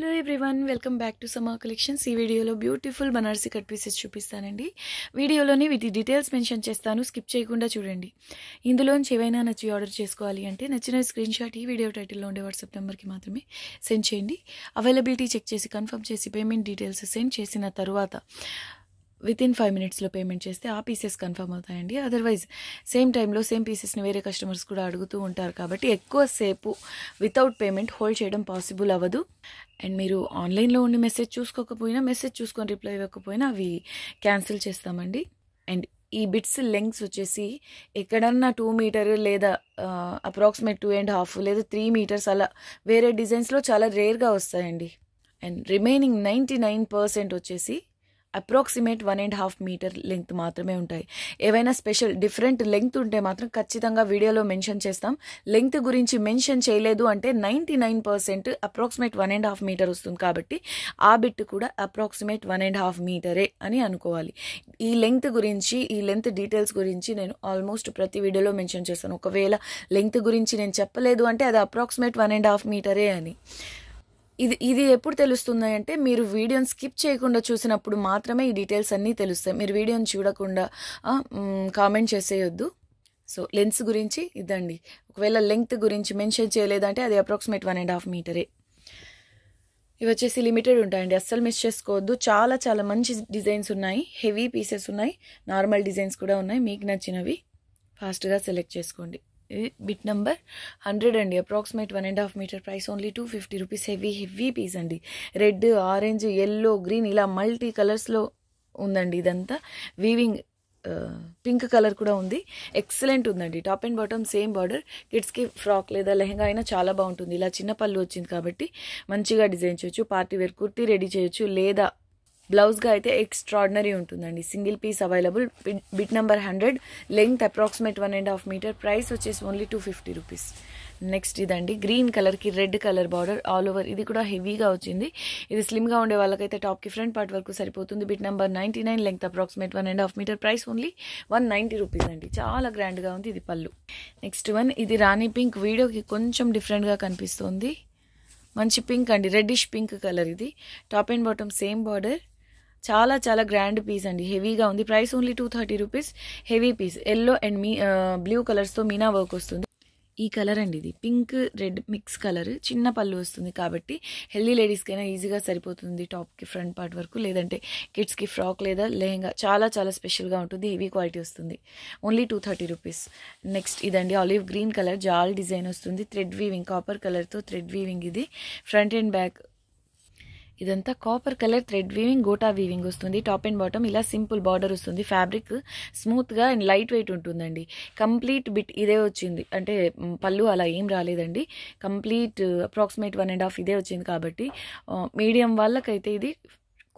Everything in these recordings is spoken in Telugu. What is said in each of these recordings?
hello everyone welcome back to Sama collections ఈ వీడియోలో బ్యూటిఫుల్ బనారసీ కట్ పీసెస్ చూపిస్తానండి వీడియోలోని వీటి డీటెయిల్స్ మెన్షన్ చేస్తాను స్కిప్ చేయకుండా చూడండి ఇందులోంచి ఏవైనా నచ్చి ఆర్డర్ చేసుకోవాలి అంటే నచ్చిన స్క్రీన్ షాట్ ఈ వీడియో టైటిల్లో ఉండే వాట్సాప్ నెంబర్కి మాత్రమే సెండ్ చేయండి అవైలబిలిటీ చెక్ చేసి కన్ఫర్మ్ చేసి పేమెంట్ డీటెయిల్స్ సెండ్ చేసిన తర్వాత విత్ ఇన్ ఫైవ్ మినిట్స్లో పేమెంట్ చేస్తే ఆ పీసెస్ కన్ఫర్మ్ అవుతాయండి అదర్వైజ్ సేమ్ టైంలో సేమ్ పీసెస్ని వేరే కస్టమర్స్ కూడా అడుగుతూ ఉంటారు కాబట్టి ఎక్కువసేపు వితౌట్ పేమెంట్ హోల్డ్ చేయడం పాసిబుల్ అవ్వదు అండ్ మీరు ఆన్లైన్లో ఉండి మెసేజ్ చూసుకోకపోయినా మెసేజ్ చూసుకొని రిప్లై ఇవ్వకపోయినా అవి క్యాన్సిల్ చేస్తామండి అండ్ ఈ బిట్స్ లెంగ్స్ వచ్చేసి ఎక్కడన్నా టూ మీటర్ లేదా అప్రాక్సిమేట్ టూ అండ్ హాఫ్ లేదా త్రీ మీటర్స్ అలా వేరే డిజైన్స్లో చాలా రేర్గా వస్తాయండి and remaining ninety nine percent వచ్చేసి approximate one and half metre length మాత్రమే ఉంటాయి ఏవైనా స్పెషల్ డిఫరెంట్ లెంగ్త్ ఉంటే మాత్రం ఖచ్చితంగా వీడియోలో మెన్షన్ చేస్తాం లెంగ్త్ గురించి మెన్షన్ చేయలేదు అంటే ninety nine percent approximate one and half metre వస్తుంది కాబట్టి ఆ బిట్ కూడా అప్రాక్సిమేట్ వన్ అండ్ హాఫ్ మీటరే అని అనుకోవాలి ఈ లెంగ్త్ గురించి ఈ లెంగ్త్ డీటెయిల్స్ గురించి నేను ఆల్మోస్ట్ ప్రతి వీడియోలో మెన్షన్ చేస్తాను ఒకవేళ లెంగ్త్ గురించి నేను చెప్పలేదు అంటే అది అప్రాక్సిమేట్ వన్ అండ్ హాఫ్ మీటరే అని ఇది ఇది ఎప్పుడు తెలుస్తుంది అంటే మీరు వీడియోని స్కిప్ చేయకుండా చూసినప్పుడు మాత్రమే ఈ డీటెయిల్స్ అన్నీ తెలుస్తాయి మీరు వీడియోని చూడకుండా కామెంట్ చేసేయొద్దు సో లెన్స్ గురించి ఇదండి ఒకవేళ లెంగ్త్ గురించి మెన్షన్ చేయలేదంటే అది అప్రాక్సిమేట్ వన్ అండ్ హాఫ్ మీటరే ఇవి వచ్చేసి లిమిటెడ్ ఉంటాయండి అస్సలు మిస్ చేసుకోవద్దు చాలా చాలా మంచి డిజైన్స్ ఉన్నాయి హెవీ పీసెస్ ఉన్నాయి నార్మల్ డిజైన్స్ కూడా ఉన్నాయి మీకు నచ్చినవి ఫాస్ట్గా సెలెక్ట్ చేసుకోండి బిట్ నెంబర్ హండ్రెడ్ అండి approximate one and half metre price only two fifty rupees heavy heavy piece అండి రెడ్ ఆరెంజ్ ఎల్లో గ్రీన్ ఇలా మల్టీ కలర్స్లో ఉందండి ఇదంతా వీవింగ్ పింక్ కలర్ కూడా ఉంది ఎక్సలెంట్ ఉందండి top and bottom same border కిడ్స్కి ఫ్రాక్ లేదా లెహంగా అయినా చాలా బాగుంటుంది ఇలా చిన్న పళ్ళు వచ్చింది కాబట్టి మంచిగా డిజైన్ చేయొచ్చు పార్టీ వేర్ కుర్తీ రెడీ చేయొచ్చు లేదా బ్లౌజ్గా అయితే ఎక్స్ట్రాడినరీ ఉంటుందండి single piece available bit number hundred length approximate one and half metre price వచ్చేసి only two fifty rupees next ఇదండి గ్రీన్ కలర్కి red colour border all over ఇది కూడా హెవీగా వచ్చింది ఇది స్లిమ్గా ఉండే వాళ్ళకైతే టాప్కి ఫ్రంట్ పార్ట్ వరకు సరిపోతుంది bit number ninety nine length approximate one and half metre price only one ninety rupees అండి చాలా గ్రాండ్గా ఉంది ఇది పళ్ళు నెక్స్ట్ వన్ ఇది రాణి పింక్ వీడియోకి కొంచెం డిఫరెంట్గా కనిపిస్తుంది మంచి పింక్ అండి రెడ్డిష్ పింక్ కలర్ ఇది top and bottom same border చాలా చాలా గ్రాండ్ పీస్ అండి హెవీగా ఉంది price only two thirty rupees heavy piece yellow and మీ బ్లూ కలర్స్తో మీనా వర్క్ వస్తుంది ఈ కలర్ అండి ఇది పింక్ రెడ్ మిక్స్ కలర్ చిన్న పళ్ళు వస్తుంది కాబట్టి హెల్దీ లేడీస్కైనా ఈజీగా సరిపోతుంది టాప్కి ఫ్రంట్ పార్ట్ వరకు లేదంటే కిడ్స్కి ఫ్రాక్ లేదా లెహెంగా చాలా చాలా స్పెషల్గా ఉంటుంది హెవీ క్వాలిటీ వస్తుంది only two thirty rupees next ఇదండి ఆలివ్ గ్రీన్ కలర్ జాల్ డిజైన్ వస్తుంది థ్రెడ్ వీవింగ్ కాపర్ కలర్తో థ్రెడ్ వీవింగ్ ఇది ఫ్రంట్ అండ్ బ్యాక్ ఇదంతా కాపర్ కలర్ థ్రెడ్ వీవింగ్ గోటా వీవింగ్ వస్తుంది టాప్ అండ్ బాటమ్ ఇలా సింపుల్ బార్డర్ వస్తుంది ఫ్యాబ్రిక్ స్మూత్గా అండ్ లైట్ వెయిట్ ఉంటుందండి కంప్లీట్ బిట్ ఇదే వచ్చింది అంటే పళ్ళు అలా ఏం రాలేదండి complete approximate one and half ఇదే వచ్చింది కాబట్టి మీడియం వాళ్ళకైతే ఇది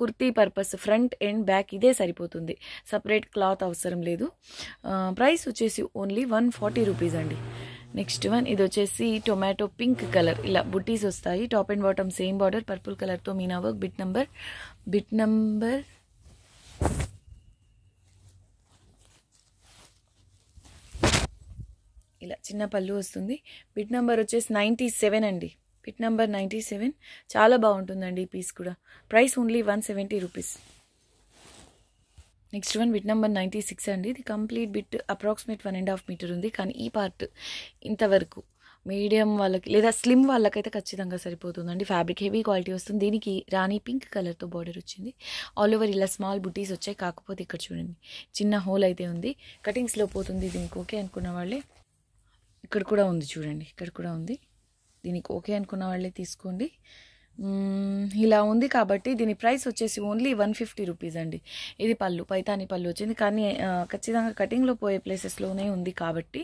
kurti purpose front and back ఇదే సరిపోతుంది సపరేట్ క్లాత్ అవసరం లేదు ప్రైస్ వచ్చేసి ఓన్లీ వన్ ఫార్టీ రూపీస్ అండి నెక్స్ట్ వన్ ఇది వచ్చేసి టొమాటో పింక్ కలర్ ఇలా బుట్టీస్ వస్తాయి top and bottom same border purple కలర్తో meena work bit number bit number ఇలా చిన్న పళ్ళు వస్తుంది బిట్ నెంబర్ వచ్చేసి నైంటీ సెవెన్ అండి బిట్ నెంబర్ నైంటీ సెవెన్ చాలా బాగుంటుందండి ఈ పీస్ కూడా price only one seventy rupees next one bit number ninety six అండి ఇది complete bit approximate one and half metre ఉంది కానీ ఈ పార్ట్ ఇంతవరకు మీడియం వాళ్ళకి లేదా స్లిమ్ వాళ్ళకైతే ఖచ్చితంగా సరిపోతుందండి ఫ్యాబ్రిక్ హెవీ క్వాలిటీ వస్తుంది దీనికి రాణి పింక్ కలర్తో బార్డర్ వచ్చింది ఆల్ ఓవర్ ఇలా స్మాల్ బుటీస్ వచ్చాయి కాకపోతే ఇక్కడ చూడండి చిన్న హోల్ అయితే ఉంది కటింగ్స్లో పోతుంది దీనికి ఓకే అనుకున్న వాళ్ళే ఇక్కడ కూడా ఉంది చూడండి ఇక్కడ కూడా ఉంది దీనికి ఓకే అనుకున్న వాళ్ళే తీసుకోండి ఇలా ఉంది కాబట్టి దీని ప్రైస్ వచ్చేసి ఓన్లీ వన్ ఫిఫ్టీ రూపీస్ అండి ఇది పళ్ళు పైతాని పళ్ళు వచ్చింది కానీ ఖచ్చితంగా కటింగ్లో పోయే ప్లేసెస్లోనే ఉంది కాబట్టి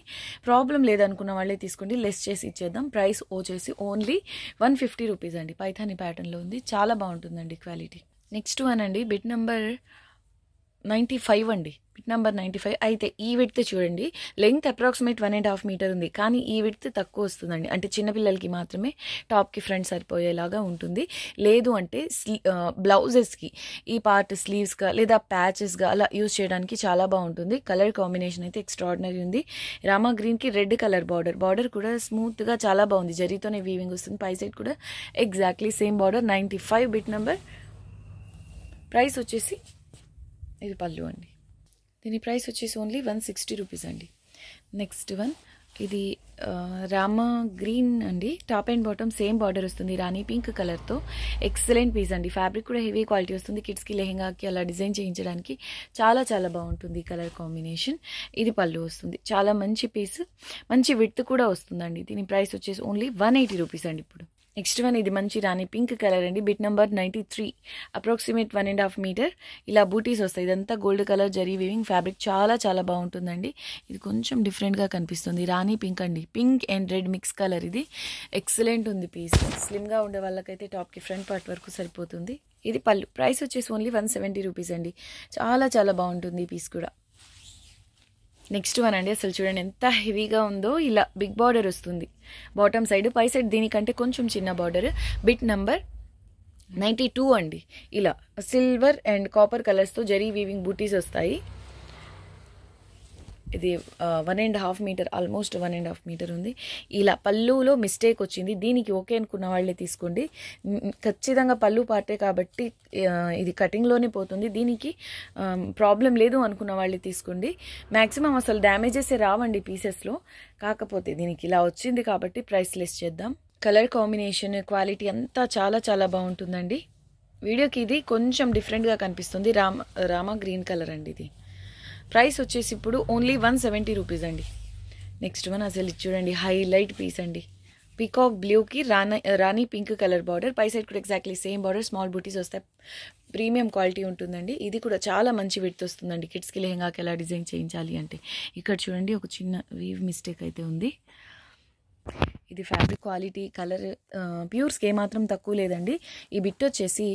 ప్రాబ్లం లేదనుకున్న వాళ్ళే తీసుకోండి లెస్ చేసి ఇచ్చేద్దాం ప్రైస్ వచ్చేసి ఓన్లీ వన్ ఫిఫ్టీ రూపీస్ అండి పైతాని ప్యాటర్న్లో ఉంది చాలా బాగుంటుందండి క్వాలిటీ నెక్స్ట్ వన్ అండి బిట్ నెంబర్ నైంటీ ఫైవ్ అండి బిట్ నెంబర్ నైంటీ ఫైవ్ అయితే ఈ విడ్త్ చూడండి length approximate one and half metre ఉంది కానీ ఈ విడ్త్ తక్కువ వస్తుందండి అంటే చిన్నపిల్లలకి మాత్రమే టాప్కి ఫ్రంట్ సరిపోయేలాగా ఉంటుంది లేదు అంటే బ్లౌజెస్కి ఈ పార్ట్ స్లీవ్స్గా లేదా ప్యాచెస్గా అలా యూజ్ చేయడానికి చాలా బాగుంటుంది కలర్ కాంబినేషన్ అయితే ఎక్స్ట్రాడినరీ ఉంది రామా గ్రీన్కి రెడ్ కలర్ బార్డర్ బార్డర్ కూడా స్మూత్గా చాలా బాగుంది జరీతోనే వీవింగ్ వస్తుంది పై సైడ్ కూడా exactly same border ninety five bit number price వచ్చేసి ఇది పళ్ళు అండి దీని ప్రైస్ వచ్చేసి ఓన్లీ వన్ సిక్స్టీ రూపీస్ అండి నెక్స్ట్ వన్ ఇది రామ గ్రీన్ అండి top and bottom same border వస్తుంది రాణి పింక్ కలర్తో ఎక్సలెంట్ పీస్ అండి ఫ్యాబ్రిక్ కూడా హెవీ క్వాలిటీ వస్తుంది కిడ్స్కి లెహెంగాకి అలా డిజైన్ చేయించడానికి చాలా చాలా బాగుంటుంది కలర్ కాంబినేషన్ ఇది పళ్ళు వస్తుంది చాలా మంచి పీస్ మంచి విత్ కూడా వస్తుందండి దీని ప్రైస్ వచ్చేసి ఓన్లీ వన్ ఎయిటీ రూపీస్ అండి ఇప్పుడు నెక్స్ట్ వన్ ఇది మంచి రాణి పింక్ కలర్ అండి bit number ninety three approximate one and half meter ఇలా బూటీస్ వస్తాయి ఇదంతా gold colour zari weaving fabric చాలా చాలా బాగుంటుందండి ఇది కొంచెం డిఫరెంట్గా కనిపిస్తుంది రాణి పింక్ అండి pink and red mix colour ఇది ఎక్సలెంట్ ఉంది పీస్ స్లిమ్గా ఉండే వాళ్ళకైతే టాప్కి ఫ్రంట్ పార్ట్ వరకు సరిపోతుంది ఇది పళ్ళు ప్రైస్ వచ్చేసి ఓన్లీ వన్ సెవెంటీ రూపీస్ అండి చాలా చాలా బాగుంటుంది ఈ పీస్ కూడా నెక్స్ట్ వన్ అండి అసలు చూడండి ఎంత హెవీగా ఉందో ఇలా బిగ్ బార్డర్ వస్తుంది బాటమ్ సైడ్ పై సైడ్ దీనికంటే కొంచెం చిన్న బార్డర్ బిట్ నంబర్ నైంటీ టూ అండి ఇలా సిల్వర్ అండ్ కాపర్ కలర్స్తో జరీ వీవింగ్ బూటీస్ వస్తాయి ఇది one and half meter almost one and half metre ఉంది ఇలా పళ్ళులో మిస్టేక్ వచ్చింది దీనికి ఓకే అనుకున్న వాళ్ళే తీసుకోండి ఖచ్చితంగా పళ్ళు పార్టే కాబట్టి ఇది కటింగ్లోనే పోతుంది దీనికి ప్రాబ్లం లేదు అనుకున్న వాళ్ళే తీసుకోండి మ్యాక్సిమం అసలు డ్యామేజెస్ రావండి పీసెస్లో కాకపోతే దీనికి ఇలా వచ్చింది కాబట్టి ప్రైస్ లెస్ చేద్దాం కలర్ కాంబినేషన్ క్వాలిటీ అంతా చాలా చాలా బాగుంటుందండి వీడియోకి ఇది కొంచెం డిఫరెంట్గా కనిపిస్తుంది రామ రామా గ్రీన్ కలర్ అండి ఇది ప్రైస్ వచ్చేసి ఇప్పుడు ఓన్లీ వన్ సెవెంటీ రూపీస్ అండి నెక్స్ట్ వన్ అసలు చూడండి హైలైట్ పీస్ అండి పీకాక్ బ్లూకి rani rani pink colour border పై సైడ్ కూడా exactly same border small butis వస్తాయి ప్రీమియం క్వాలిటీ ఉంటుందండి ఇది కూడా చాలా మంచి విడ్త్ వస్తుందండి కిడ్స్కి లెహంగాకి ఎలా డిజైన్ చేయించాలి అంటే ఇక్కడ చూడండి ఒక చిన్న వీవ్ మిస్టేక్ అయితే ఉంది ఇది ఫ్యాబ్రిక్ క్వాలిటీ కలర్ ప్యూర్స్కి ఏమాత్రం తక్కువ లేదండి ఈ బిట్ వచ్చేసి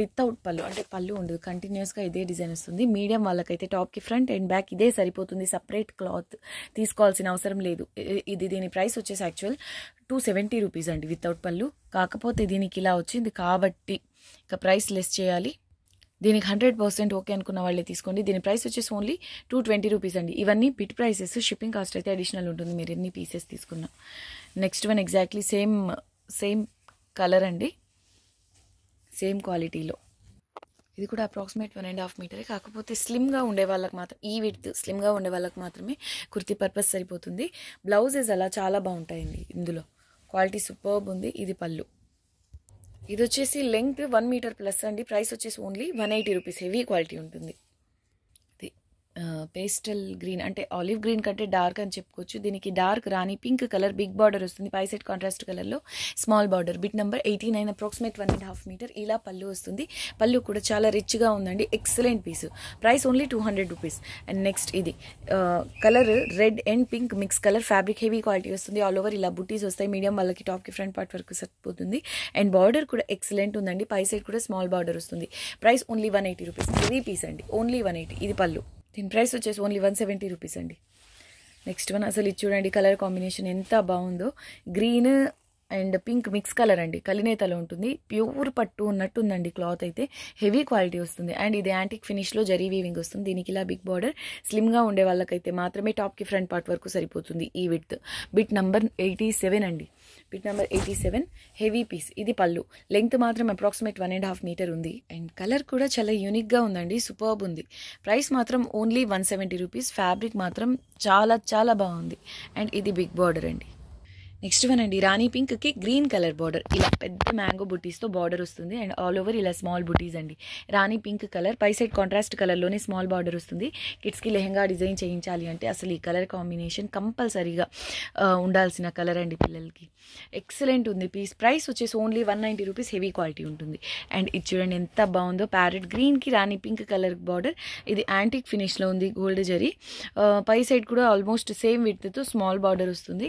వితౌట్ పళ్ళు అంటే పళ్ళు ఉండదు కంటిన్యూస్గా ఇదే డిజైన్ వస్తుంది మీడియం వాళ్ళకైతే టాప్కి ఫ్రంట్ అండ్ బ్యాక్ ఇదే సరిపోతుంది సపరేట్ క్లాత్ తీసుకోవాల్సిన అవసరం లేదు ఇది దీని ప్రైస్ వచ్చేసి యాక్చువల్ టూ సెవెంటీ రూపీస్ అండి వితౌట్ పళ్ళు కాకపోతే దీనికి ఇలా వచ్చింది కాబట్టి ఇక ప్రైస్ లెస్ చేయాలి దీనికి హండ్రెడ్ పర్సెంట్ ఓకే అనుకున్న వాళ్ళే తీసుకోండి దీని ప్రైస్ వచ్చేసి ఓన్లీ టూ ట్వంటీ రూపీస్ అండి ఇవన్నీ బిట్ ప్రైసెస్ షిప్పింగ్ కాస్ట్ అయితే అడిషనల్ ఉంటుంది మీరు ఎన్ని పీసెస్ తీసుకున్నా next one exactly same same colour అండి సేమ్ క్వాలిటీలో ఇది కూడా అప్రాక్సిమేట్ వన్ అండ్ హాఫ్ మీటరే కాకపోతే స్లిమ్గా ఉండే వాళ్ళకి మాత్రం ఈ విడ్త్ స్లిమ్గా ఉండే వాళ్ళకి మాత్రమే కుర్తి పర్పస్ సరిపోతుంది బ్లౌజెస్ అలా చాలా బాగుంటాయండి ఇందులో క్వాలిటీ సూపర్బ్ ఉంది ఇది పళ్ళు ఇది వచ్చేసి లెంగ్త్ వన్ మీటర్ ప్లస్ అండి ప్రైస్ వచ్చేసి only one eighty rupees heavy quality ఉంటుంది పేస్టల్ గ్రీన్ అంటే ఆలివ్ గ్రీన్ కంటే డార్క్ అని చెప్పుకోవచ్చు దీనికి డార్క్ రాని పింక్ కలర్ బిగ్ బార్డర్ వస్తుంది పై సెట్ కాంట్రాస్ట్ కలర్లో small border bit number eighty nine approximate one and half meter ఇలా పళ్ళు వస్తుంది పళ్ళు కూడా చాలా రిచ్గా ఉందండి excellent piece price only two hundred rupees and next ఇది colour red and pink mix colour fabric heavy quality వస్తుంది ఆల్ ఓవర్ ఇలా బుటీస్ వస్తాయి మీడియం వాళ్ళకి టాప్కి ఫ్రంట్ పార్ట్ వరకు సరిపోతుంది అండ్ బార్డర్ కూడా ఎక్సలెంట్ ఉందండి పై సైడ్ కూడా స్మాల్ బార్డర్ వస్తుంది price only one eighty rupees three piece అండి ఓన్లీ వన్ ఎయిటీ ఇది పళ్ళు దీని ప్రైస్ వచ్చేసి ఓన్లీ వన్ సెవెంటీ రూపీస్ అండి నెక్స్ట్ వన్ అసలు ఇది చూడండి కలర్ కాంబినేషన్ ఎంత బాగుందో green and pink mix colour అండి కలినేతలో ఉంటుంది ప్యూర్ పట్టు ఉన్నట్టు ఉందండి క్లాత్ అయితే హెవీ క్వాలిటీ వస్తుంది అండ్ ఇది యాంటిక్ ఫినిష్లో జరీ వీవింగ్ వస్తుంది దీనికి ఇలా బిగ్ బార్డర్ స్లిమ్గా ఉండే వాళ్ళకైతే మాత్రమే టాప్కి ఫ్రంట్ పార్ట్ వరకు సరిపోతుంది ఈ with bit number eighty seven అండి bit number eighty seven heavy piece ఇది పళ్ళు లెంగ్త్ మాత్రం approximate one and half metre ఉంది అండ్ కలర్ కూడా చాలా యూనిక్గా ఉందండి సూపర్బ్ ఉంది ప్రైస్ మాత్రం only one seventy rupees fabric మాత్రం చాలా చాలా బాగుంది అండ్ ఇది బిగ్ బార్డర్ అండి నెక్స్ట్ వన్ అండి రాణి పింక్కి గ్రీన్ కలర్ బార్డర్ ఇలా పెద్ద మ్యాంగో బుటీస్తో బార్డర్ వస్తుంది అండ్ ఆల్ ఓవర్ ఇలా స్మాల్ బుటీస్ అండి రాణి పింక్ కలర్ పై సైడ్ కాంట్రాస్ట్ కలర్లోనే స్మాల్ బార్డర్ వస్తుంది కిడ్స్కి లెహంగా డిజైన్ చేయించాలి అంటే అసలు ఈ కలర్ కాంబినేషన్ కంపల్సరీగా ఉండాల్సిన కలర్ అండి పిల్లలకి ఎక్సలెంట్ ఉంది పీస్ ప్రైస్ వచ్చేసి only one ninety rupees heavy quality ఉంటుంది అండ్ ఇది చూడండి ఎంత బాగుందో ప్యారెట్ గ్రీన్కి రాణి పింక్ కలర్ బార్డర్ ఇది యాంటిక్ ఫినిష్లో ఉంది గోల్డ్ జరీ పై సైడ్ కూడా ఆల్మోస్ట్ సేమ్ విడ్త్తో స్మాల్ బార్డర్ వస్తుంది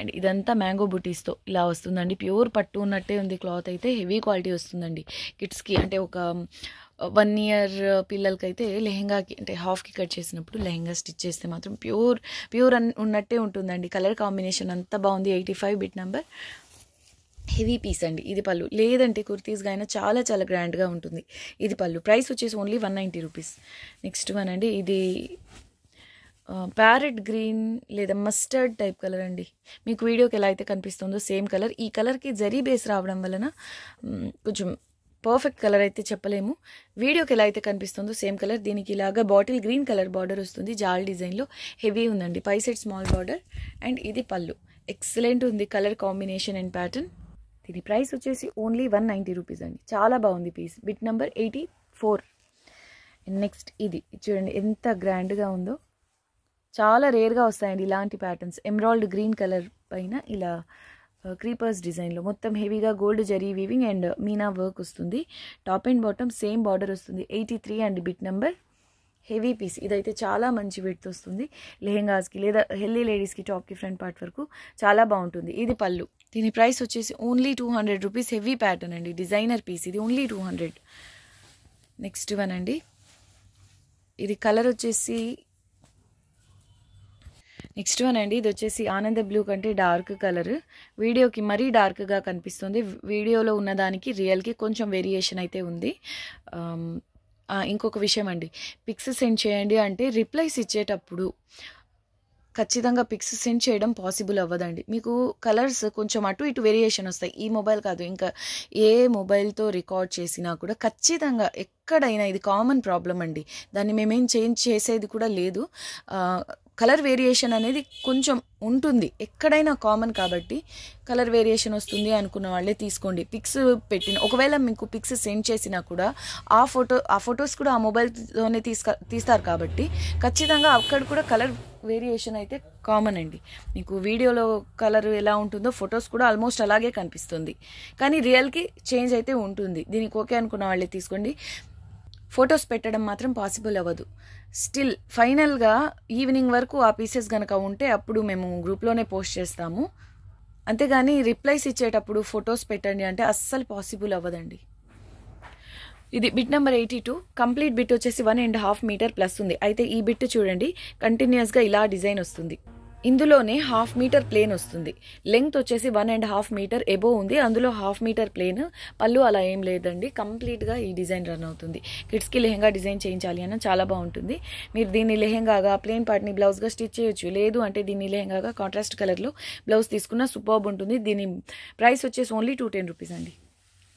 అండ్ ఇదంతా అంతా మ్యాంగో బుటీస్తో ఇలా వస్తుందండి ప్యూర్ పట్టు ఉన్నట్టే ఉంది క్లాత్ అయితే హెవీ క్వాలిటీ వస్తుందండి కిడ్స్కి అంటే ఒక వన్ ఇయర్ పిల్లలకైతే లెహెంగాకి అంటే హాఫ్కి కట్ చేసినప్పుడు లెహెంగా స్టిచ్ చేస్తే మాత్రం ప్యూర్ ప్యూర్ అన్ ఉన్నట్టే ఉంటుందండి కలర్ కాంబినేషన్ అంతా బాగుంది eighty five bit number heavy piece అండి ఇది పళ్ళు లేదంటే కుర్తీస్గా అయినా చాలా చాలా గ్రాండ్గా ఉంటుంది ఇది పళ్ళు ప్రైస్ వచ్చేసి only one ninety rupees next one అండి ఇది ప్యారెట్ గ్రీన్ లేదా మస్టర్డ్ టైప్ కలర్ అండి మీకు వీడియోకి ఎలా అయితే కనిపిస్తుందో సేమ్ కలర్ ఈ కలర్కి జరీ బేస్ రావడం వలన కొంచెం పర్ఫెక్ట్ కలర్ అయితే చెప్పలేము వీడియోకి ఎలా అయితే కనిపిస్తుందో సేమ్ కలర్ దీనికి ఇలాగా బాటిల్ గ్రీన్ కలర్ బార్డర్ వస్తుంది జాల్ డిజైన్లో హెవీ ఉందండి పై సైడ్ స్మాల్ బార్డర్ అండ్ ఇది పళ్ళు ఎక్సలెంట్ ఉంది కలర్ కాంబినేషన్ అండ్ ప్యాటర్న్ దీని ప్రైస్ వచ్చేసి ఓన్లీ వన్ నైంటీ రూపీస్ అండి చాలా బాగుంది piece bit number eighty four next ఇది చూడండి ఎంత గ్రాండ్గా ఉందో చాలా రేర్గా వస్తాయండి ఇలాంటి ప్యాటర్న్స్ ఎమరాల్డ్ గ్రీన్ కలర్ పైన ఇలా క్రీపర్స్ డిజైన్లో మొత్తం హెవీగా gold zari weaving and meena work వస్తుంది top and bottom same border వస్తుంది eighty three and bit number heavy piece ఇదైతే చాలా మంచి వెయిట్ వస్తుంది లెహెంగాస్కి లేదా హెల్దీ లేడీస్కి టాప్కి ఫ్రంట్ పార్ట్ వరకు చాలా బాగుంటుంది ఇది పళ్ళు దీని ప్రైస్ వచ్చేసి only two hundred rupees heavy pattern అండి డిజైనర్ పీస్ ఇది only two hundred next one అండి ఇది కలర్ వచ్చేసి నెక్స్ట్ వన్ అండి ఇది వచ్చేసి ఆనంద బ్లూ కంటే డార్క్ కలర్ వీడియోకి మరీ డార్క్గా కనిపిస్తుంది వీడియోలో ఉన్నదానికి రియల్కి కొంచెం వేరియేషన్ అయితే ఉంది ఇంకొక విషయం అండి పిక్స్ సెండ్ చేయండి అంటే రిప్లైస్ ఇచ్చేటప్పుడు ఖచ్చితంగా పిక్స్ సెండ్ చేయడం పాసిబుల్ అవ్వదండి మీకు కలర్స్ కొంచెం అటు ఇటు వేరియేషన్ వస్తాయి ఈ మొబైల్ కాదు ఇంకా ఏ మొబైల్తో రికార్డ్ చేసినా కూడా ఖచ్చితంగా ఎక్కడైనా ఇది కామన్ ప్రాబ్లం అండి దాన్ని మేమేం చేంజ్ చేసేది కూడా లేదు కలర్ వేరియేషన్ అనేది కొంచెం ఉంటుంది ఎక్కడైనా కామన్ కాబట్టి కలర్ వేరియేషన్ వస్తుంది అనుకున్న వాళ్ళే తీసుకోండి పిక్స్ పెట్టిన ఒకవేళ మీకు పిక్స్ సెండ్ చేసినా కూడా ఆ ఫోటో ఆ ఫొటోస్ కూడా ఆ మొబైల్తోనే తీసుక తీస్తారు కాబట్టి ఖచ్చితంగా అక్కడ కూడా కలర్ వేరియేషన్ అయితే కామన్ అండి మీకు వీడియోలో కలర్ ఎలా ఉంటుందో ఫొటోస్ కూడా ఆల్మోస్ట్ అలాగే కనిపిస్తుంది కానీ రియల్కి చేంజ్ అయితే ఉంటుంది దీనికి ఓకే అనుకున్న వాళ్ళే తీసుకోండి ఫొటోస్ పెట్టడం మాత్రం పాసిబుల్ అవ్వదు స్టిల్ ఫైనల్గా ఈవినింగ్ వరకు ఆ పీసెస్ కనుక ఉంటే అప్పుడు మేము గ్రూప్లోనే పోస్ట్ చేస్తాము అంతేగాని రిప్లైస్ ఇచ్చేటప్పుడు ఫొటోస్ పెట్టండి అంటే అస్సలు పాసిబుల్ అవ్వదండి ఇది bit number eighty two complete bit వచ్చేసి one and half metre plus ఉంది అయితే ఈ బిట్ చూడండి కంటిన్యూస్గా ఇలా డిజైన్ వస్తుంది ఇందులోనే హాఫ్ మీటర్ ప్లేన్ వస్తుంది లెంగ్త్ వచ్చేసి one and half metre above ఉంది అందులో హాఫ్ మీటర్ ప్లేన్ పళ్ళు అలా ఏం లేదండి కంప్లీట్గా ఈ డిజైన్ రన్ అవుతుంది కిడ్స్కి లెహంగా డిజైన్ చేయించాలి అన్న చాలా బాగుంటుంది మీరు దీన్ని లెహెంగాగా ప్లేన్ పార్ట్ని బ్లౌజ్గా స్టిచ్ చేయొచ్చు లేదు అంటే దీన్ని లెహెంగాగా కాంట్రాస్ట్ కలర్లో బ్లౌజ్ తీసుకున్న సూపర్బ్ ఉంటుంది దీని ప్రైస్ వచ్చేసి ఓన్లీ టూ టెన్ రూపీస్ అండి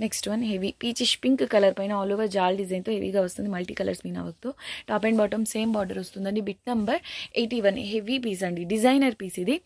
next one heavy peachish pink colour పైన ఆల్ ఓవర్ జాల్ డిజైన్తో హెవీగా వస్తుంది మల్టీ కలర్స్ మీనా వర్క్తో top and bottom same border వస్తుందండి bit number eighty one heavy piece అండి డిజైనర్ పీస్ ఇది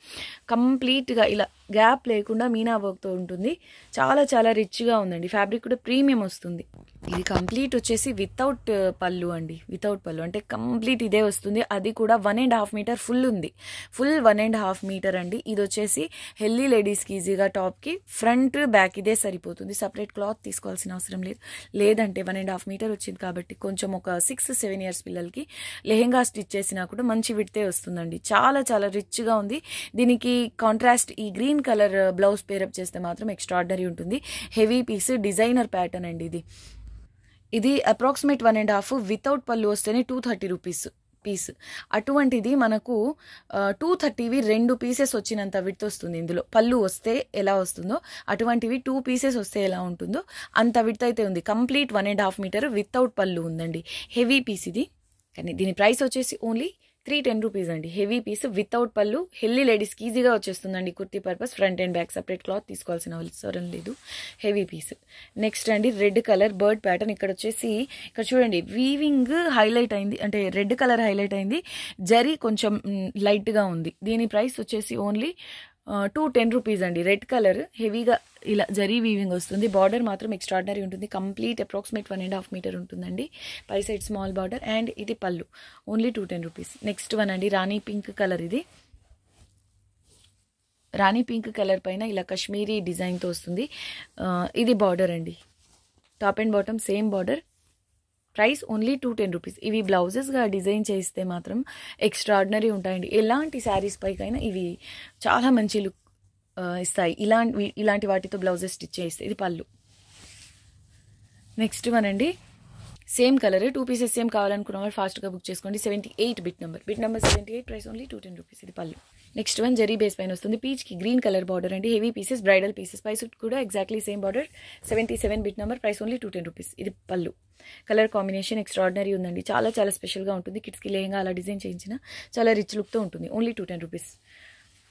కంప్లీట్గా ఇలా గ్యాప్ లేకుండా మీనా వర్క్తో ఉంటుంది చాలా చాలా రిచ్గా ఉందండి ఫ్యాబ్రిక్ కూడా ప్రీమియం వస్తుంది ఇది కంప్లీట్ వచ్చేసి వితౌట్ uh, పళ్ళు అండి వితౌట్ పళ్ళు అంటే కంప్లీట్ ఇదే వస్తుంది అది కూడా one and half meter full ఉంది full one and half meter అండి ఇది వచ్చేసి హెల్దీ లేడీస్కి ఈజీగా టాప్కి ఫ్రంట్ బ్యాక్ ఇదే సరిపోతుంది సపరేట్ క్లాత్ తీసుకోవాల్సిన అవసరం లేదు లేదంటే వన్ అండ్ హాఫ్ మీటర్ వచ్చింది కాబట్టి కొంచెం ఒక సిక్స్ సెవెన్ ఇయర్స్ పిల్లలకి లెహెంగా స్టిచ్ చేసినా కూడా మంచి విడితే వస్తుందండి చాలా చాలా రిచ్గా ఉంది దీనికి కాంట్రాస్ట్ ఈ green green colour blouse pair up చేస్తే మాత్రం ఎక్స్ట్రాడనరీ ఉంటుంది హెవీ పీస్ డిజైనర్ ప్యాటర్న్ అండి ఇది ఇది approximate one and half without పళ్ళు వస్తేనే టూ థర్టీ రూపీస్ పీస్ అటువంటిది మనకు టూ థర్టీవి రెండు పీసెస్ వచ్చినంత విడ్త్ వస్తుంది ఇందులో పళ్ళు వస్తే ఎలా వస్తుందో అటువంటివి టూ పీసెస్ వస్తే ఎలా ఉంటుందో అంత విడ్త్ అయితే ఉంది complete one and half meter without పళ్ళు ఉందండి హెవీ పీస్ ఇది కానీ దీని ప్రైస్ వచ్చేసి ఓన్లీ త్రీ టెన్ రూపీస్ అండి హెవీ పీస్ వితౌట్ పళ్ళు హెల్లీ లేడీస్కి ఈజీగా వచ్చేస్తుందండి kurti purpose front and back separate cloth తీసుకోవాల్సిన అవసరం లేదు హెవీ పీస్ నెక్స్ట్ అండి రెడ్ కలర్ బర్డ్ ప్యాటర్న్ ఇక్కడ వచ్చేసి ఇక్కడ చూడండి వీవింగ్ హైలైట్ అయింది అంటే రెడ్ కలర్ హైలైట్ అయింది జరీ కొంచెం లైట్గా ఉంది దీని ప్రైస్ వచ్చేసి ఓన్లీ టూ టెన్ రూపీస్ అండి రెడ్ కలర్ హెవీగా ఇలా జరీ వీవింగ్ వస్తుంది బార్డర్ మాత్రం ఎక్స్ట్రాడినరీ ఉంటుంది complete approximate one and half meter ఉంటుందండి పై సైడ్ స్మాల్ బార్డర్ అండ్ ఇది పళ్ళు only two ten rupees next one అండి రాణి పింక్ కలర్ ఇది రాణి పింక్ కలర్ పైన ఇలా కశ్మీరీ డిజైన్తో వస్తుంది ఇది బార్డర్ అండి top and bottom same border price only two ten rupees ఇవి బ్లౌజెస్గా డిజైన్ చేస్తే మాత్రం ఎక్స్ట్రాడినరీ ఉంటాయండి ఎలాంటి శారీస్ పైకైనా ఇవి చాలా మంచి లుక్ ఇస్తాయి ఇలాంటి ఇలాంటి వాటితో బ్లౌజెస్ స్టిచ్ చేస్తే ఇది పళ్ళు నెక్స్ట్ వన్ అండి same colour two pieces same కావాలనుకున్న వాళ్ళు ఫాస్ట్గా బుక్ చేసుకోండి seventy eight bit number bit number seventy eight price only two ten rupees ఇది పళ్ళు నెక్స్ట్ వన్ జెరీ బేస్ పైన వస్తుంది పీచ్కి గ్రీన్ కలర్ బార్డర్ అండి heavy pieces bridal pieces price కూడా exactly same border seventy seven bit number price only two ten rupees ఇది పళ్ళు కలర్ కాంబినేషన్ ఎక్స్ట్రాడినరీ ఉందండి చాలా చాలా స్పెషల్గా ఉంటుంది కిడ్స్కి లేహంగా అలా డిజైన్ చేయించిన చాలా రిచ్ లుక్తో ఉంటుంది only two ten rupees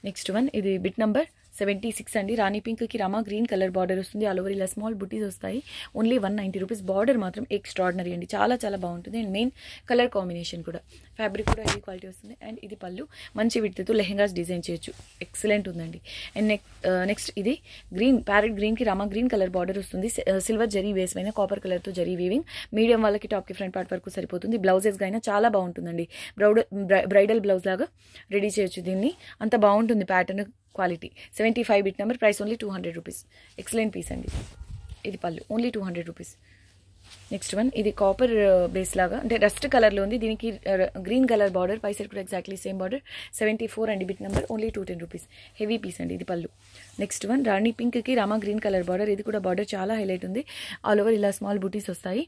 next one ఇది బిట్ నెంబర్ సెవెంటీ సిక్స్ అండి రాణి పింక్కి రమా గ్రీన్ కలర్ బార్డర్ వస్తుంది ఆల్ ఓవర్ ఇలా స్మాల్ బుటీస్ వస్తాయి only one ninety rupees border మాత్రం ఎక్స్ట్రాడినరీ అండి చాలా చాలా బాగుంటుంది అండ్ మెయిన్ కలర్ కాంబినేషన్ కూడా ఫ్యాబ్రిక్ కూడా హెవీ క్వాలిటీ వస్తుంది అండ్ ఇది పళ్ళు మంచి విడితతో లెహెంగాస్ డిజైన్ చేయొచ్చు ఎక్సలెంట్ ఉందండి అండ్ నెక్స్ట్ uh, ఇది గ్రీన్ ప్యారెట్ గ్రీన్కి రామా గ్రీన్ కలర్ బార్డర్ వస్తుంది సిల్వర్ uh, జరీ వేస్ పైన కాపర్ కలర్తో జరీ వీవింగ్ మీడియం వాళ్ళకి టాప్కి ఫ్రంట్ పార్ట్ వరకు సరిపోతుంది బ్లౌజెస్ అయినా చాలా బాగుంటుందండి బ్రౌడ్ బ్రైడల్ బ్లౌజ్ లాగా రెడీ చేయొచ్చు దీన్ని అంత బాగుంటుంది pattern quality seventy five bit number price only two hundred rupees excellent piece అండి ఇది పళ్ళు only two hundred rupees next one ఇది కాపర్ బేస్ uh, లాగా అంటే రస్ట్ కలర్లో ఉంది దీనికి గ్రీన్ కలర్ బార్డర్ పై కూడా exactly same border seventy four అండి bit number only two ten rupees heavy piece అండి ఇది పళ్ళు నెక్స్ట్ వన్ రాణి పింక్కి రామా గ్రీన్ కలర్ బార్డర్ ఇది కూడా బార్డర్ చాలా హైలైట్ ఉంది ఆల్ ఓవర్ ఇలా స్మాల్ బూటీస్ వస్తాయి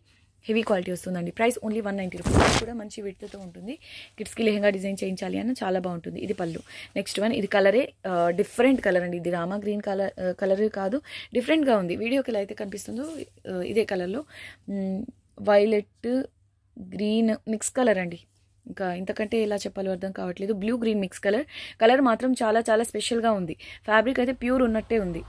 హెవీ క్వాలిటీ వస్తుందండి price only one ninety rupees కూడా మంచి విడుతతో ఉంటుంది కిడ్స్కి లెహంగా డిజైన్ చేయించాలి అన్న చాలా బాగుంటుంది ఇది పళ్ళు నెక్స్ట్ వన్ ఇది కలరే డిఫరెంట్ కలర్ అండి ఇది రామా గ్రీన్ కలర్ కలర్ కాదు డిఫరెంట్గా ఉంది వీడియోకి ఎలా అయితే కనిపిస్తుందో ఇదే కలర్లో వైలెట్ గ్రీన్ మిక్స్ కలర్ అండి ఇంకా ఇంతకంటే ఎలా చెప్పాలో అర్థం కావట్లేదు blue green mix colour colour మాత్రం చాలా చాలా స్పెషల్గా ఉంది ఫ్యాబ్రిక్ అయితే ప్యూర్ ఉన్నట్టే ఉంది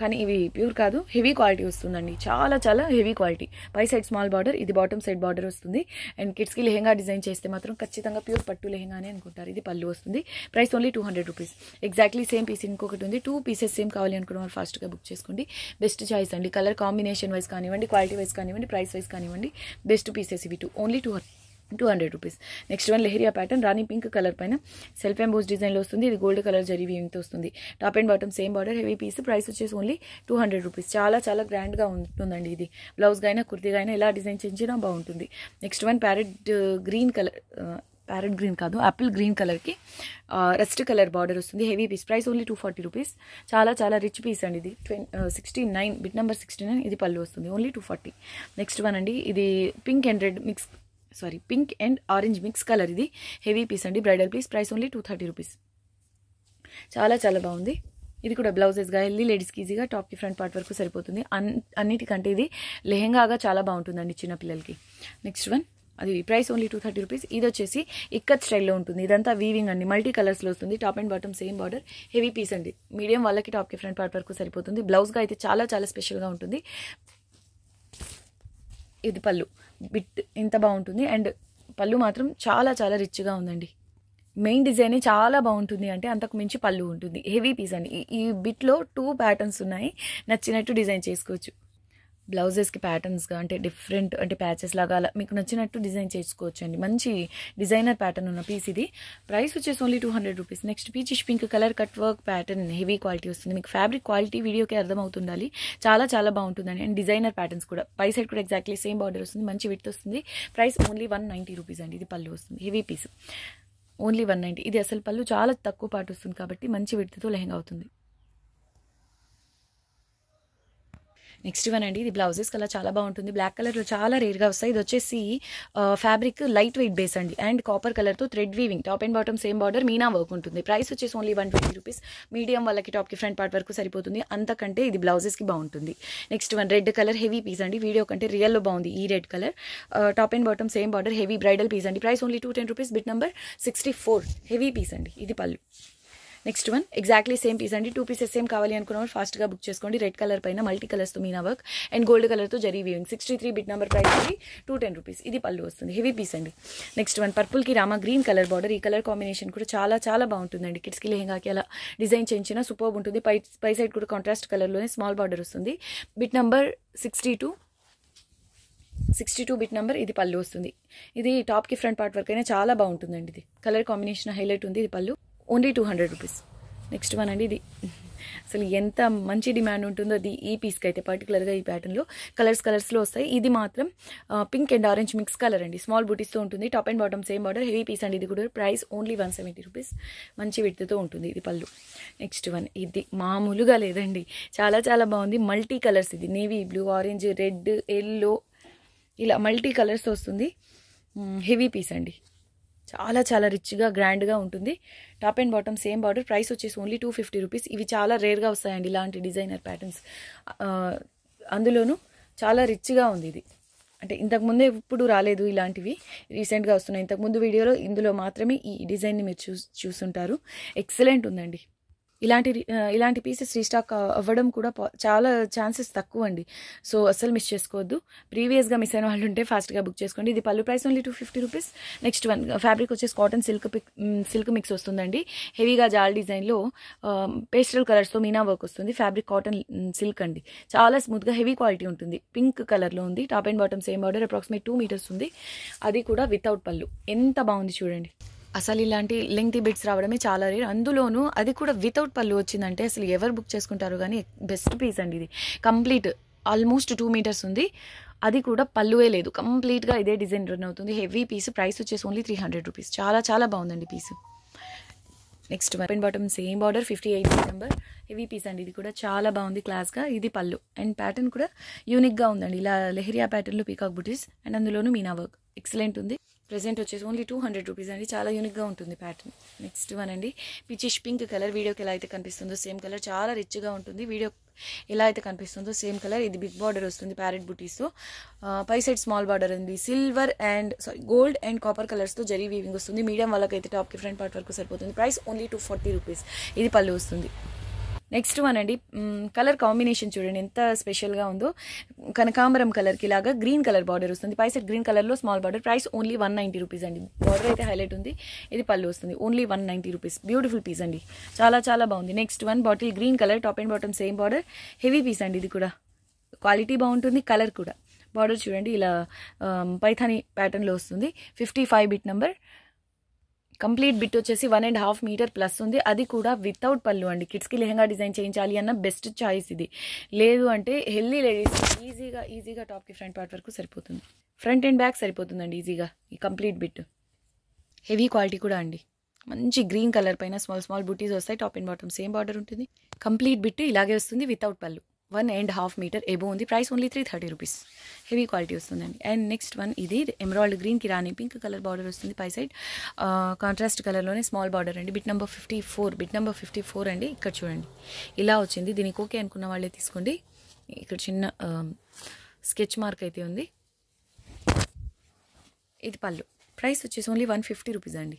కానీ ఇవి ప్యూర్ కాదు హెవీ క్వాలిటీ వస్తుందండి చాలా చాలా హెవీ క్వాలిటీ పై సైడ్ స్మాల్ బార్డర్ ఇది బాటమ్ సైడ్ బార్డర్ వస్తుంది అండ్ కిడ్స్కి లెహెంగా డిజైన్ చేస్తే మాత్రం ఖచ్చితంగా ప్యూర్ పట్టు లెహెంగానే అనుకుంటారు ఇది పళ్ళు వస్తుంది price only two hundred rupees exactly same piece ఇంకొకటి ఉంది టూ పీసెస్ సేమ్ కావాలి అనుకున్న వాళ్ళు ఫాస్ట్గా బుక్ చేసుకోండి బెస్ట్ చాయిస్ అండి కలర్ కాంబినేషన్ వైస్ కానివ్వండి క్వాలిటీ వైస్ కానివ్వండి ప్రైస్ వైస్ కానివ్వండి బెస్ట్ పీసెస్ ఇవి two only two two hundred rupees next one leheriya pattern rani pink colour పైన సెల్ఫ్ ఎంబోస్ డిజైన్లో వస్తుంది ఇది గోల్డ్ కలర్ జరీ వీవింగ్తో వస్తుంది top and bottom same border heavy piece price వచ్చేసి ఓన్లీ టూ హండ్రెడ్ రూపీస్ చాలా చాలా గ్రాండ్గా ఉంటుందండి ఇది బ్లౌజ్గా అయినా కుర్తీగా అయినా ఎలా డిజైన్ చేయించినా బాగుంటుంది next one parrot green colour parrot green కాదు యాపిల్ గ్రీన్ కలర్కి రెస్ట్ కలర్ బార్డర్ వస్తుంది heavy piece price only two forty rupees చాలా చాలా రిచ్ పీస్ అండి ఇది ట్వెన్ sixty nine bit number sixty nine ఇది పళ్ళు వస్తుంది only two forty next one అండి ఇది pink and red mix sorry pink and orange mix colour ఇది హెవీ పీస్ అండి bridal piece price only two thirty rupees చాలా చాలా బాగుంది ఇది కూడా బ్లౌజెస్గా వెళ్ళి లేడీస్కి ఈజీగా టాప్కి ఫ్రంట్ పార్ట్ వరకు సరిపోతుంది అన్ అన్నిటికంటే ఇది లెహెంగాగా చాలా బాగుంటుందండి చిన్నపిల్లలకి నెక్స్ట్ వన్ అది price only two thirty rupees ఇది వచ్చేసి ఇక్కత్ స్టైల్లో ఉంటుంది ఇదంతా వీవింగ్ అండి మల్టీ కలర్స్లో వస్తుంది top and bottom same border heavy piece అండి మీడియం వాళ్ళకి టాప్కి ఫ్రంట్ పార్ట్ వరకు సరిపోతుంది బ్లౌజ్గా అయితే చాలా చాలా స్పెషల్గా ఉంటుంది ఇది పళ్ళు బిట్ ఇంత బాగుంటుంది అండ్ పళ్ళు మాత్రం చాలా చాలా రిచ్గా ఉందండి మెయిన్ డిజైనే చాలా బాగుంటుంది అంటే అంతకు మించి పళ్ళు ఉంటుంది హెవీ పీస్ అండి ఈ బిట్లో టూ ప్యాటర్న్స్ ఉన్నాయి నచ్చినట్టు డిజైన్ చేసుకోవచ్చు బ్లౌజెస్కి ప్యాటర్న్స్గా అంటే డిఫరెంట్ అంటే ప్యాచెస్ లాగా అలా మీకు నచ్చినట్టు డిజైన్ చేసుకోవచ్చు అండి మంచి డిజైనర్ ప్యాటర్న్ ఉన్న పీస్ ఇది ప్రైస్ వచ్చేసి only two hundred rupees next peachish pink colour cut work pattern heavy quality వస్తుంది మీకు ఫ్యాబ్రిక్ క్వాలిటీ వీడియోకి అర్థమవుతుండాలి చాలా చాలా బాగుంటుందండి అండ్ డిజైనర్ ప్యాటర్న్స్ కూడా పై సైడ్ కూడా ఎగ్జాక్ట్లీ సేమ్ బార్డర్ వస్తుంది మంచి విత్ వస్తుంది price only one ninety rupees అండి ఇది పళ్ళు వస్తుంది heavy piece only one ninety ఇది అసలు పళ్ళు చాలా తక్కువ పాటు వస్తుంది కాబట్టి మంచి విడతతో లెహంగా అవుతుంది నెక్స్ట్ వన్ అండి ఇది బ్లౌజెస్ కలర్ చాలా బాగుంటుంది బ్లాక్ కలర్లో చాలా రేర్గా వస్తాయి ఇది వచ్చేసి ఫ్యాబ్రిక్ లైట్ వెయిట్ బేస్ అండి అండ్ కాపర్ కలర్తో thread weaving top and bottom same border meena work ఉంటుంది ప్రైస్ వచ్చేసి only one twenty rupees medium వాళ్ళకి టాప్కి ఫ్రంట్ పార్ట్ వరకు సరిపోతుంది అంతకంటే ఇది బ్లౌజెస్కి బాగుంటుంది next one red colour heavy piece అండి వీడియో కంటే రియల్లో బాగుంది ఈ red colour top and bottom same border heavy bridal piece అండి price only two ten rupees bit number sixty four heavy piece అండి ఇది పళ్ళు next one exactly same piece అండి టూ పీసెస్ సేమ్ కావాలి అనుకున్న ఫాస్ట్గా బుక్ చేసుకోండి రెడ్ కలర్ పైన మల్టీ కలర్స్తో మీనా వర్క్ అండ్ గోల్డ్ కలర్తో zari weaving sixty three bit number price అండి టూ టెన్ రూపీస్ ఇది పళ్ళు వస్తుంది హెవీ పీస్ అండి నెక్స్ట్ వన్ పర్పుల్కి రామా గ్రీన్ కలర్ బార్డర్ ఈ కలర్ కాంబినేషన్ కూడా చాలా చాలా బాగుంటుందండి కిడ్స్కి లెహంగాకి అలా డిజైన్ చేయించినా సూపర్ ఉంటుంది పై పై సైడ్ కూడా కాంట్రాస్ట్ కలర్లోనే స్మాల్ బార్డర్ వస్తుంది bit number sixty two sixty two bit number ఇది పళ్ళు వస్తుంది ఇది టాప్కి ఫ్రంట్ పార్ట్ వరకు అయినా చాలా బాగుంటుందండి ఇది కలర్ కాంబినేషన్ హైలైట్ ఉంది ఇది పళ్ళు only two hundred rupees next one అండి ఇది అసలు ఎంత మంచి డిమాండ్ ఉంటుందో అది ఈ పీస్కి అయితే పర్టికులర్గా ఈ ప్యాటర్న్లో కలర్స్ కలర్స్లో వస్తాయి ఇది మాత్రం pink and orange mix colour అండి స్మాల్ బూటీస్తో ఉంటుంది top and bottom same border heavy piece అండి ఇది కూడా price only one seventy rupees మంచి విడ్తతో ఉంటుంది ఇది పళ్ళు నెక్స్ట్ వన్ ఇది మామూలుగా లేదండి చాలా చాలా బాగుంది మల్టీ కలర్స్ ఇది navy blue orange red yellow ఇలా మల్టీ కలర్స్ వస్తుంది హెవీ పీస్ అండి చాలా చాలా రిచ్గా గ్రాండ్గా ఉంటుంది top and bottom same border price వచ్చేసి ఓన్లీ టూ ఫిఫ్టీ రూపీస్ ఇవి చాలా రేర్గా వస్తాయండి ఇలాంటి డిజైనర్ ప్యాటర్న్స్ అందులోనూ చాలా రిచ్గా ఉంది ఇది అంటే ఇంతకుముందే ఎప్పుడు రాలేదు ఇలాంటివి రీసెంట్గా వస్తున్నాయి ఇంతకుముందు వీడియోలో ఇందులో మాత్రమే ఈ డిజైన్ని మీరు చూ చూసుంటారు ఎక్సలెంట్ ఉందండి ఇలాంటి ఇలాంటి పీసెస్ రీస్టాక్ అవ్వడం కూడా చాలా ఛాన్సెస్ తక్కువ అండి సో అస్సలు మిస్ చేసుకోవద్దు ప్రీవియస్గా మిస్ అయిన వాళ్ళు ఉంటే ఫాస్ట్గా బుక్ చేసుకోండి ఇది పళ్ళు price only two fifty rupees next one fabric వచ్చేసి cotton silk pick silk mix వస్తుందండి హెవీగా జాల్ డిజైన్లో పేస్టల్ కలర్స్తో మీనా వర్క్ వస్తుంది ఫ్యాబ్రిక్ కాటన్ సిల్క్ అండి చాలా స్మూత్గా హెవీ క్వాలిటీ ఉంటుంది పింక్ కలర్లో ఉంది top and bottom same border approximate two metres ఉంది అది కూడా వితౌట్ పళ్ళు ఎంత బాగుంది చూడండి అసలు ఇలాంటి లెంగ్తీ బిట్స్ రావడమే చాలా రేర్ అందులోనూ అది కూడా వితౌట్ పళ్ళు వచ్చిందంటే అసలు ఎవరు బుక్ చేసుకుంటారు కానీ బెస్ట్ పీస్ అండి ఇది కంప్లీట్ ఆల్మోస్ట్ టూ మీటర్స్ ఉంది అది కూడా పళ్ళువే లేదు కంప్లీట్గా ఇదే డిజైన్ రన్ అవుతుంది హెవీ పీస్ ప్రైస్ వచ్చేసి ఓన్లీ త్రీ హండ్రెడ్ రూపీస్ చాలా చాలా బాగుందండి పీస్ నెక్స్ట్ పెన్ bottom same border fifty eight number heavy piece అండి ఇది కూడా చాలా బాగుంది క్లాస్గా ఇది పళ్ళు అండ్ ప్యాటర్న్ కూడా యూనిక్గా ఉందండి ఇలా లెహరియా ప్యాటర్న్లో పీకాక్ బుటీస్ అండ్ అందులోనూ మీనా వర్క్ ఎక్సలెంట్ ఉంది ప్రజెంట్ వచ్చేసి ఓన్లీ టూ హండ్రెడ్ రూపీస్ అండి చాలా యూనిక్గా ఉంటుంది ప్యాటర్న్ నెక్స్ట్ వన్ అండి పిచిష్ పింక్ కలర్ వీడియోకి ఎలా అయితే కనిపిస్తుందో సేమ్ కలర్ చాలా రిచ్గా ఉంటుంది వీడియో ఎలా అయితే కనిపిస్తుందో సేమ్ కలర్ ఇది బిగ్ బార్డర్ వస్తుంది ప్యారెట్ బుటీస్ పై సైడ్ స్మాల్ బార్డర్ ఉంది silver and sorry gold and copper కలర్స్తో జరీ వీవింగ్ వస్తుంది మీడియం వాళ్ళకైతే టాప్కి ఫ్రంట్ పార్ట్ వరకు సరిపోతుంది price only two forty rupees ఇది పళ్ళు వస్తుంది నెక్స్ట్ వన్ అండి కలర్ కాంబినేషన్ చూడండి ఎంత స్పెషల్గా ఉందో కనకాంబరం కలర్కి లాగా గ్రీన్ కలర్ బార్డర్ వస్తుంది పైసెట్ గ్రీన్ కలర్లో small border price only one ninety rupees అండి బార్డర్ అయితే హైలైట్ ఉంది ఇది పళ్ళు వస్తుంది only one ninety rupees beautiful piece అండి చాలా చాలా బాగుంది next one bottle green colour top and bottom same border heavy piece అండి ఇది కూడా క్వాలిటీ బాగుంటుంది కలర్ కూడా బార్డర్ చూడండి ఇలా పైథానీ ప్యాటర్న్లో వస్తుంది fifty five bit number complete bit వచ్చేసి one and half metre plus ఉంది అది కూడా వితౌట్ పళ్ళు అండి కిడ్స్కి లెహంగా డిజైన్ చేయించాలి అన్న బెస్ట్ చాయిస్ ఇది లేదు అంటే హెల్దీ లేడీస్ ఈజీగా ఈజీగా టాప్కి ఫ్రంట్ పార్ట్ వరకు సరిపోతుంది ఫ్రంట్ అండ్ బ్యాక్ సరిపోతుందండి ఈజీగా ఈ కంప్లీట్ బిట్ హెవీ క్వాలిటీ కూడా అండి మంచి గ్రీన్ కలర్ పైన స్మాల్ స్మాల్ బుటీస్ వస్తాయి top and bottom same border ఉంటుంది కంప్లీట్ బిట్ ఇలాగే వస్తుంది వితౌట్ పళ్ళు one and half metre above ఉంది price only three thirty rupees heavy quality వస్తుందండి అండ్ నెక్స్ట్ వన్ ఇది ఎమరాల్డ్ గ్రీన్ కిరాణి పింక్ కలర్ బార్డర్ వస్తుంది పై సైడ్ కాంట్రాస్ట్ కలర్లోనే స్మాల్ బార్డర్ అండి bit number fifty four bit number fifty four అండి ఇక్కడ చూడండి ఇలా వచ్చింది దీనికి ఓకే అనుకున్న వాళ్ళే తీసుకోండి ఇక్కడ చిన్న స్కెచ్ మార్క్ అయితే ఉంది ఇది పళ్ళు ప్రైస్ వచ్చేసి ఓన్లీ వన్ ఫిఫ్టీ రూపీస్ అండి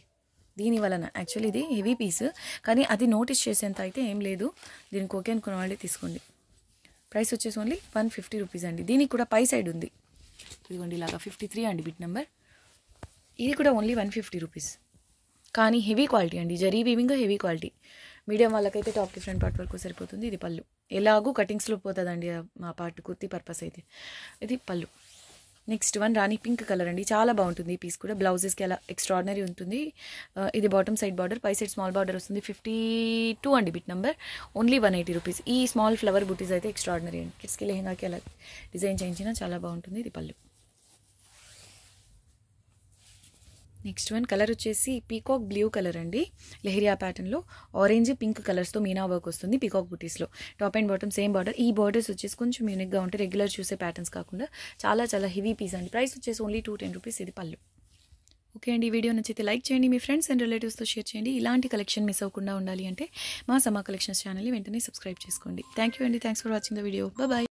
దీని వలన యాక్చువల్లీ ఇది హెవీ పీస్ కానీ అది నోటీస్ చేసేంత అయితే ఏం లేదు దీనికి ఓకే అనుకున్న వాళ్ళే తీసుకోండి ప్రైస్ వచ్చేసి ఓన్లీ వన్ ఫిఫ్టీ రూపీస్ అండి దీనికి కూడా పై సైడ్ ఉంది ఇదిగోండి ఇలాగా ఫిఫ్టీ త్రీ అండి బిట్ నెంబర్ ఇది కూడా ఓన్లీ వన్ ఫిఫ్టీ రూపీస్ కానీ హెవీ క్వాలిటీ అండి zari weaving heavy quality medium వాళ్ళకైతే టాప్ డిఫరెంట్ ఫ్రంట్ పార్ట్ వరకు సరిపోతుంది ఇది పళ్ళు ఎలాగూ కటింగ్స్లో పోతుందండి మా పార్ట్ కుర్తి పర్పస్ అయితే ఇది పళ్ళు next one rani pink colour అండి చాలా బాగుంటుంది ఈ పీస్ కూడా బ్లౌజెస్కి అలా ఎక్స్ట్రాడినరీ ఉంటుంది ఇది బాటమ్ సైడ్ బార్డర్ పై సైడ్ స్మాల్ బార్డర్ వస్తుంది ఫిఫ్టీ టూ అండి bit number only one eighty rupees ఈ స్మాల్ ఫ్లవర్ బుటీస్ అయితే ఎక్స్ట్రాడినరీ అండి కిడ్స్కి లెహంగాకి అలా డిజైన్ చేయించినా చాలా బాగుంటుంది ఇది పళ్ళు నెక్స్ట్ వన్ కలర్ వచ్చేసి పీకాక్ బ్లూ కలర్ అండి లెహరియా ప్యాటర్న్లో ఆరెంజ్ పింక్ కలర్స్తో మీనా వర్క్ వస్తుంది పీకాక్ బుటీస్లో top and bottom same border ఈ బార్డర్స్ వచ్చేసి కొంచెం యూనిక్గా ఉంటాయి రెగ్యులర్ చూసే ప్యాటర్న్స్ కాకుండా చాలా చాలా హెవీ పీస్ అండి ప్రైస్ వచ్చేసి ఓన్లీ టూ టెన్ రూపీస్ ఇది పళ్ళు ఓకే అండి ఈ వీడియో నచ్చితే లైక్ చేయండి మీ ఫ్రెండ్స్ అండ్ రిలేటివ్స్తో షేర్ చేయండి ఇలాంటి కలెక్షన్ మిస్ అవ్వకుండా ఉండాలి అంటే మా సమా కలెక్షన్స్ ఛానల్ని వెంటనే సబ్స్క్రైబ్ చేసుకోండి థ్యాంక్ యూ అండి thanks for watching the video bye